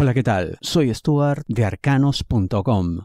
Hola, ¿qué tal? Soy Stuart de arcanos.com.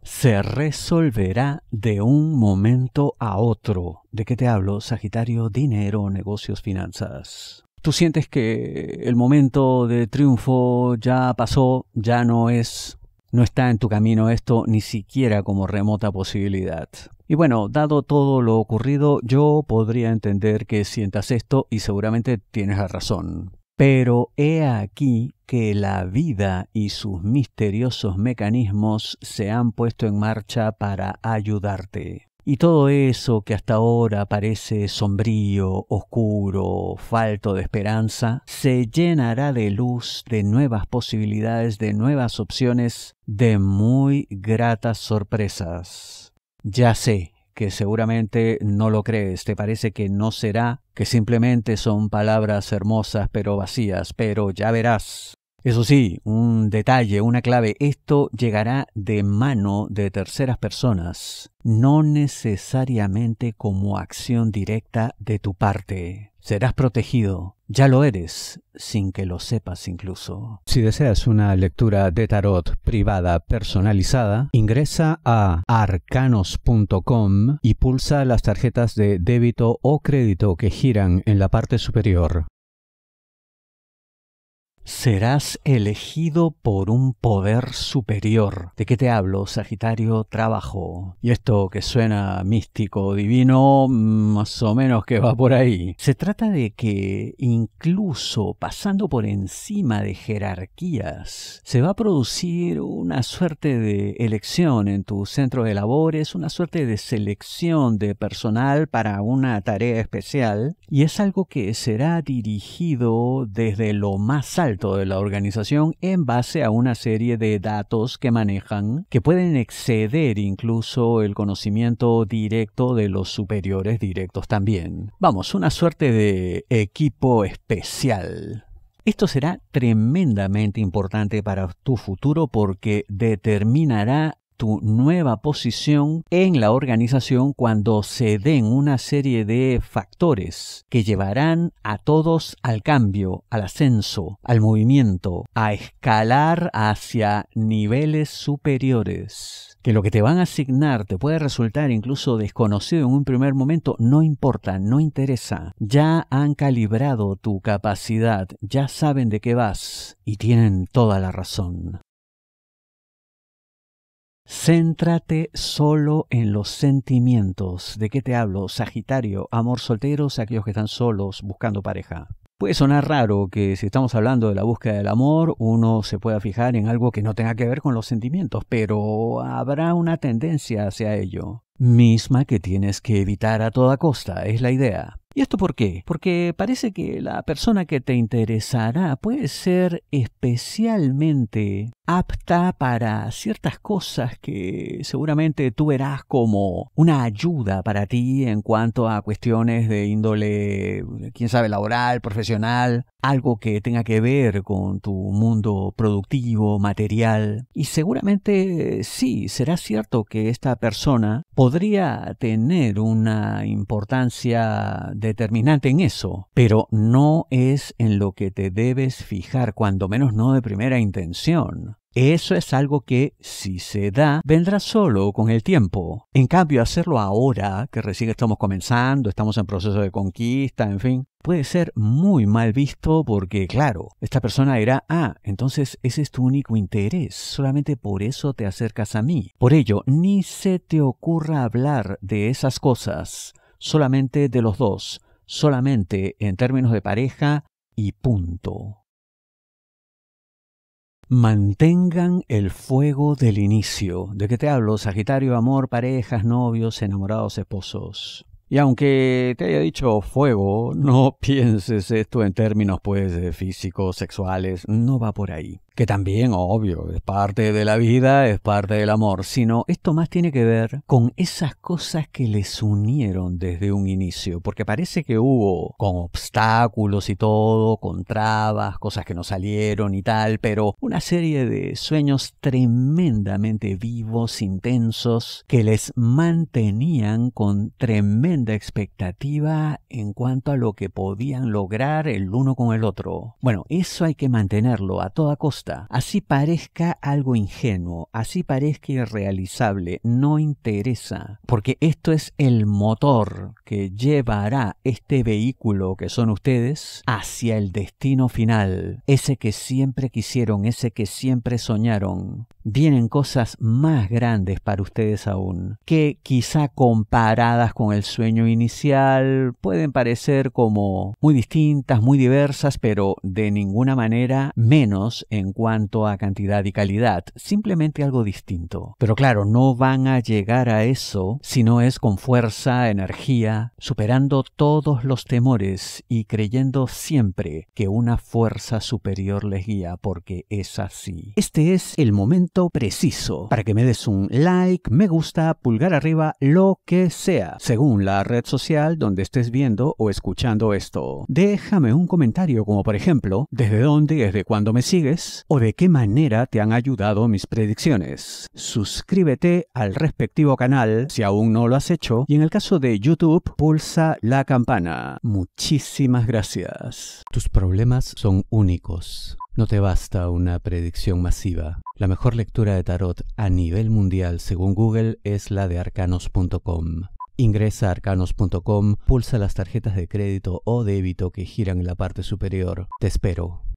Se resolverá de un momento a otro. ¿De qué te hablo? Sagitario, dinero, negocios, finanzas. Tú sientes que el momento de triunfo ya pasó, ya no es, no está en tu camino esto ni siquiera como remota posibilidad. Y bueno, dado todo lo ocurrido, yo podría entender que sientas esto y seguramente tienes la razón. Pero he aquí que la vida y sus misteriosos mecanismos se han puesto en marcha para ayudarte. Y todo eso que hasta ahora parece sombrío, oscuro, falto de esperanza, se llenará de luz, de nuevas posibilidades, de nuevas opciones, de muy gratas sorpresas. Ya sé, que seguramente no lo crees, te parece que no será, que simplemente son palabras hermosas pero vacías, pero ya verás. Eso sí, un detalle, una clave, esto llegará de mano de terceras personas, no necesariamente como acción directa de tu parte. Serás protegido, ya lo eres, sin que lo sepas incluso. Si deseas una lectura de tarot privada personalizada, ingresa a arcanos.com y pulsa las tarjetas de débito o crédito que giran en la parte superior serás elegido por un poder superior. ¿De qué te hablo, Sagitario? Trabajo. Y esto que suena místico, divino, mm, más o menos que va por ahí. Se trata de que incluso pasando por encima de jerarquías, se va a producir una suerte de elección en tu centro de labores, una suerte de selección de personal para una tarea especial, y es algo que será dirigido desde lo más alto de la organización en base a una serie de datos que manejan que pueden exceder incluso el conocimiento directo de los superiores directos también. Vamos, una suerte de equipo especial. Esto será tremendamente importante para tu futuro porque determinará tu nueva posición en la organización cuando se den una serie de factores que llevarán a todos al cambio, al ascenso, al movimiento, a escalar hacia niveles superiores que lo que te van a asignar te puede resultar incluso desconocido en un primer momento, no importa, no interesa. Ya han calibrado tu capacidad, ya saben de qué vas y tienen toda la razón. Céntrate solo en los sentimientos. ¿De qué te hablo? Sagitario, amor solteros, aquellos que están solos buscando pareja. Puede sonar raro que si estamos hablando de la búsqueda del amor, uno se pueda fijar en algo que no tenga que ver con los sentimientos, pero habrá una tendencia hacia ello. Misma que tienes que evitar a toda costa, es la idea. ¿Y esto por qué? Porque parece que la persona que te interesará puede ser especialmente apta para ciertas cosas que seguramente tú verás como una ayuda para ti en cuanto a cuestiones de índole, quién sabe, laboral, profesional algo que tenga que ver con tu mundo productivo, material. Y seguramente sí, será cierto que esta persona podría tener una importancia determinante en eso, pero no es en lo que te debes fijar, cuando menos no de primera intención. Eso es algo que, si se da, vendrá solo con el tiempo. En cambio, hacerlo ahora, que recién estamos comenzando, estamos en proceso de conquista, en fin, puede ser muy mal visto porque, claro, esta persona dirá, ah, entonces ese es tu único interés, solamente por eso te acercas a mí. Por ello, ni se te ocurra hablar de esas cosas, solamente de los dos, solamente en términos de pareja y punto. Mantengan el fuego del inicio. ¿De qué te hablo? Sagitario, amor, parejas, novios, enamorados, esposos. Y aunque te haya dicho fuego, no pienses esto en términos pues físicos, sexuales, no va por ahí que también, obvio, es parte de la vida, es parte del amor, sino esto más tiene que ver con esas cosas que les unieron desde un inicio, porque parece que hubo con obstáculos y todo, con trabas, cosas que no salieron y tal, pero una serie de sueños tremendamente vivos, intensos, que les mantenían con tremenda expectativa en cuanto a lo que podían lograr el uno con el otro. Bueno, eso hay que mantenerlo a toda costa Así parezca algo ingenuo, así parezca irrealizable, no interesa, porque esto es el motor que llevará este vehículo que son ustedes hacia el destino final, ese que siempre quisieron, ese que siempre soñaron. Vienen cosas más grandes para ustedes aún, que quizá comparadas con el sueño inicial pueden parecer como muy distintas, muy diversas, pero de ninguna manera menos en cuanto a cantidad y calidad, simplemente algo distinto. Pero claro, no van a llegar a eso si no es con fuerza, energía, superando todos los temores y creyendo siempre que una fuerza superior les guía porque es así. Este es el momento preciso para que me des un like, me gusta, pulgar arriba, lo que sea, según la red social donde estés viendo o escuchando esto. Déjame un comentario como por ejemplo, ¿desde dónde, desde cuándo me sigues? o de qué manera te han ayudado mis predicciones. Suscríbete al respectivo canal si aún no lo has hecho y en el caso de YouTube pulsa la campana. Muchísimas gracias. Tus problemas son únicos. No te basta una predicción masiva. La mejor lectura de tarot a nivel mundial según Google es la de arcanos.com. Ingresa a arcanos.com, pulsa las tarjetas de crédito o débito que giran en la parte superior. Te espero.